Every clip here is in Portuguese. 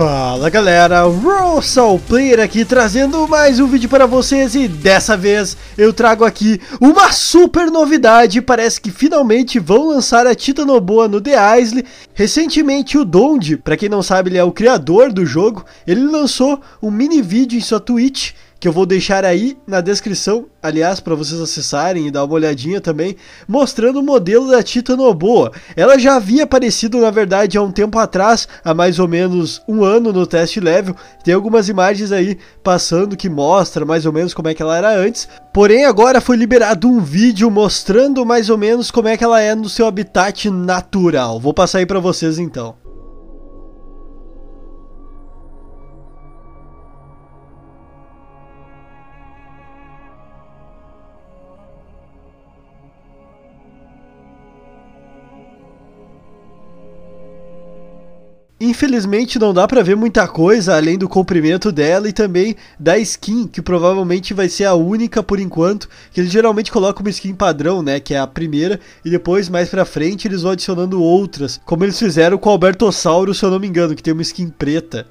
Fala galera, Russell Player aqui trazendo mais um vídeo para vocês e dessa vez eu trago aqui uma super novidade, parece que finalmente vão lançar a Titanoboa no The Isle. Recentemente o Donde, para quem não sabe ele é o criador do jogo, ele lançou um mini vídeo em sua Twitch que eu vou deixar aí na descrição, aliás, para vocês acessarem e dar uma olhadinha também, mostrando o modelo da Tita Noboa. Ela já havia aparecido, na verdade, há um tempo atrás, há mais ou menos um ano no teste level. Tem algumas imagens aí passando que mostra mais ou menos como é que ela era antes. Porém, agora foi liberado um vídeo mostrando mais ou menos como é que ela é no seu habitat natural. Vou passar aí para vocês então. Infelizmente não dá para ver muita coisa além do comprimento dela e também da skin, que provavelmente vai ser a única por enquanto, que eles geralmente colocam uma skin padrão, né, que é a primeira, e depois mais para frente eles vão adicionando outras, como eles fizeram com o Albertossauro, se eu não me engano, que tem uma skin preta.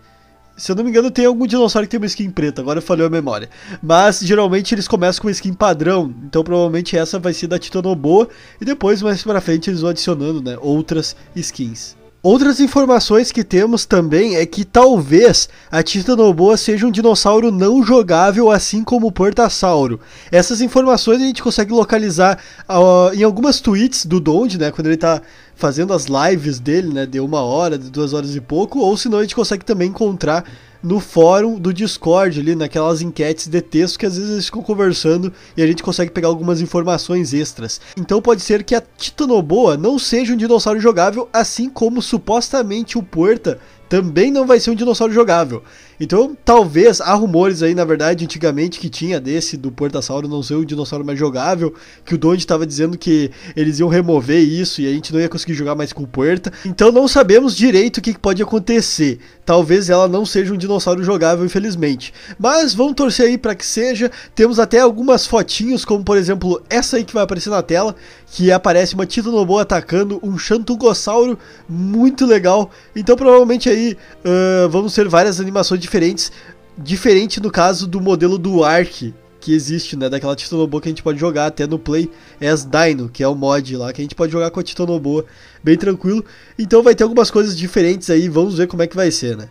Se eu não me engano, tem algum dinossauro que tem uma skin preta, agora falhou a memória. Mas geralmente eles começam com uma skin padrão, então provavelmente essa vai ser da Titanoboa, e depois mais para frente eles vão adicionando, né, outras skins. Outras informações que temos também é que talvez a Titanoboa seja um dinossauro não jogável, assim como o Portasauro. Essas informações a gente consegue localizar uh, em algumas tweets do Donde, né? Quando ele está fazendo as lives dele, né? De uma hora, de duas horas e pouco, ou senão a gente consegue também encontrar no fórum do Discord ali, naquelas enquetes de texto que às vezes eles ficam conversando e a gente consegue pegar algumas informações extras. Então pode ser que a Titanoboa não seja um dinossauro jogável, assim como supostamente o Puerta também não vai ser um dinossauro jogável. Então, talvez, há rumores aí, na verdade, antigamente que tinha desse do Portasauro não ser um dinossauro mais jogável, que o Donde estava dizendo que eles iam remover isso e a gente não ia conseguir jogar mais com o Puerta. Então, não sabemos direito o que pode acontecer. Talvez ela não seja um dinossauro jogável, infelizmente. Mas vamos torcer aí para que seja. Temos até algumas fotinhos, como por exemplo essa aí que vai aparecer na tela, que aparece uma Titanoboa atacando um Chantungossauro muito legal. Então, provavelmente aí é aí uh, vamos ter várias animações diferentes, diferente no caso do modelo do Ark que existe, né, daquela Titanoboa que a gente pode jogar até no Play as Dino, que é o mod lá, que a gente pode jogar com a Titanoboa bem tranquilo. Então vai ter algumas coisas diferentes aí, vamos ver como é que vai ser, né.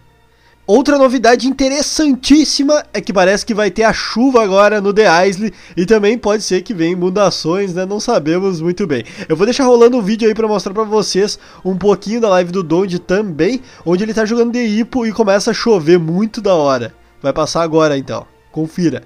Outra novidade interessantíssima é que parece que vai ter a chuva agora no The Isle e também pode ser que venha inundações, né? Não sabemos muito bem. Eu vou deixar rolando um vídeo aí para mostrar para vocês um pouquinho da live do Donde também, onde ele tá jogando de hipo e começa a chover muito da hora. Vai passar agora então. Confira.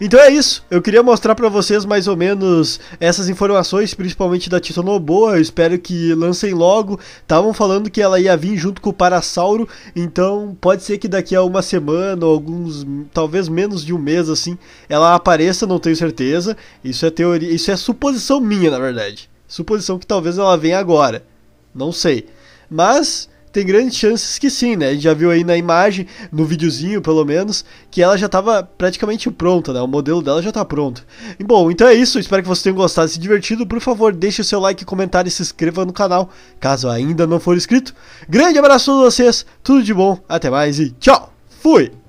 Então é isso. Eu queria mostrar para vocês mais ou menos essas informações, principalmente da Titanoboa. Eu espero que lancem logo. Estavam falando que ela ia vir junto com o Parasauro, então pode ser que daqui a uma semana, alguns, talvez menos de um mês assim, ela apareça, não tenho certeza. Isso é teoria, isso é suposição minha, na verdade. Suposição que talvez ela venha agora. Não sei. Mas tem grandes chances que sim, né? A gente já viu aí na imagem, no videozinho pelo menos, que ela já estava praticamente pronta, né? O modelo dela já está pronto. bom, então é isso. Espero que vocês tenham gostado e se divertido. Por favor, deixe o seu like, comentário e se inscreva no canal, caso ainda não for inscrito. Grande abraço a todos vocês, tudo de bom, até mais e tchau! Fui!